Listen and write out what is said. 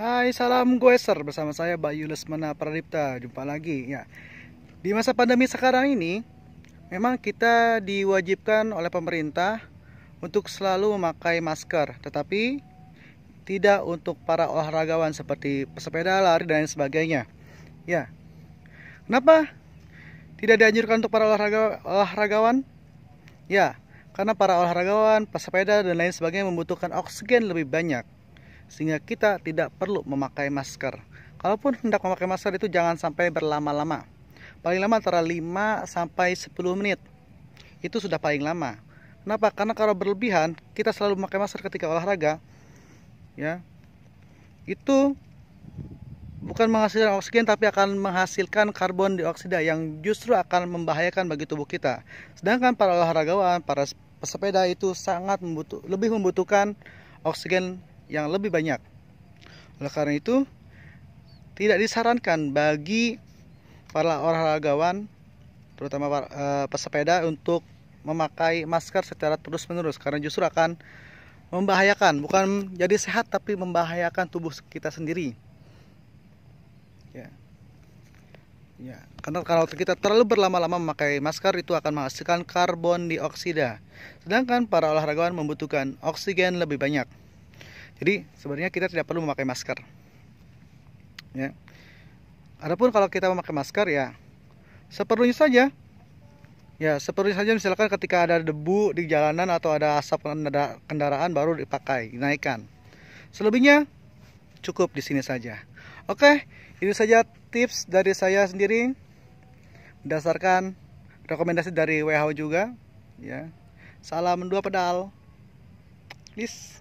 Hai, salam goeser bersama saya Bayu Lesmana Pradipta. Jumpa lagi ya. Di masa pandemi sekarang ini, memang kita diwajibkan oleh pemerintah untuk selalu memakai masker, tetapi tidak untuk para olahragawan seperti pesepeda, lari dan lain sebagainya. Ya. Kenapa tidak dianjurkan untuk para olahraga olahragawan? Ya, karena para olahragawan, pesepeda dan lain sebagainya membutuhkan oksigen lebih banyak sehingga kita tidak perlu memakai masker. Kalaupun hendak memakai masker itu jangan sampai berlama-lama. Paling lama antara 5 sampai 10 menit. Itu sudah paling lama. Kenapa? Karena kalau berlebihan, kita selalu memakai masker ketika olahraga, ya. Itu bukan menghasilkan oksigen tapi akan menghasilkan karbon dioksida yang justru akan membahayakan bagi tubuh kita. Sedangkan para olahragawan, para pesepeda itu sangat membutuh, lebih membutuhkan oksigen yang lebih banyak. Oleh karena itu, tidak disarankan bagi para olahragawan, terutama para, e, pesepeda, untuk memakai masker secara terus-menerus karena justru akan membahayakan, bukan jadi sehat tapi membahayakan tubuh kita sendiri. Ya. ya, karena kalau kita terlalu berlama-lama memakai masker itu akan menghasilkan karbon dioksida. Sedangkan para olahragawan membutuhkan oksigen lebih banyak. Jadi sebenarnya kita tidak perlu memakai masker. Ya. Adapun kalau kita memakai masker ya seperlunya saja. Ya, seperlunya saja misalkan ketika ada debu di jalanan atau ada asap kendaraan baru dipakai, dinaikkan. Selebihnya cukup di sini saja. Oke, itu saja tips dari saya sendiri berdasarkan rekomendasi dari WHO juga ya. Salam dua pedal. Peace.